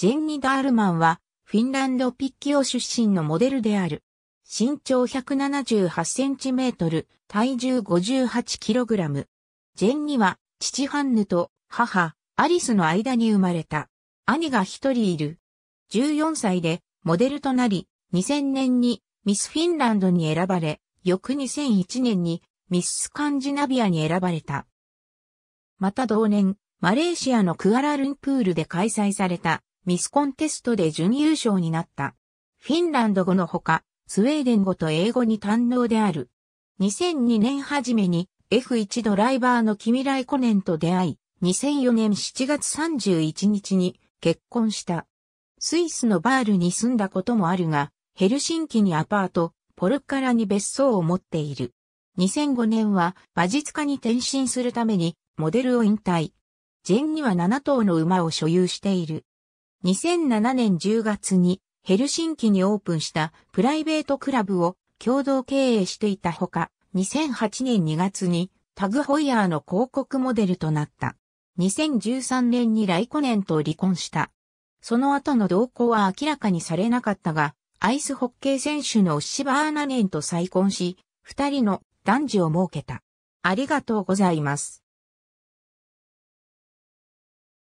ジェンニ・ダールマンは、フィンランドピッキオ出身のモデルである。身長178センチメートル、体重58キログラム。ジェンニは、父ハンヌと母、アリスの間に生まれた。兄が一人いる。14歳で、モデルとなり、2000年にミスフィンランドに選ばれ、翌2001年にミススカンジナビアに選ばれた。また同年、マレーシアのクアラルンプールで開催されたミスコンテストで準優勝になった。フィンランド語のほか、スウェーデン語と英語に堪能である。2002年初めに F1 ドライバーのキミライコネンと出会い、2004年7月31日に結婚した。スイスのバールに住んだこともあるが、ヘルシンキにアパート、ポルカラに別荘を持っている。2005年は馬術家に転身するためにモデルを引退。ジェンには7頭の馬を所有している。2007年10月にヘルシンキにオープンしたプライベートクラブを共同経営していたほか、2008年2月にタグホイヤーの広告モデルとなった。2013年にライコネンと離婚した。その後の動向は明らかにされなかったが、アイスホッケー選手のシバーナネンと再婚し、二人の男児を設けた。ありがとうございます。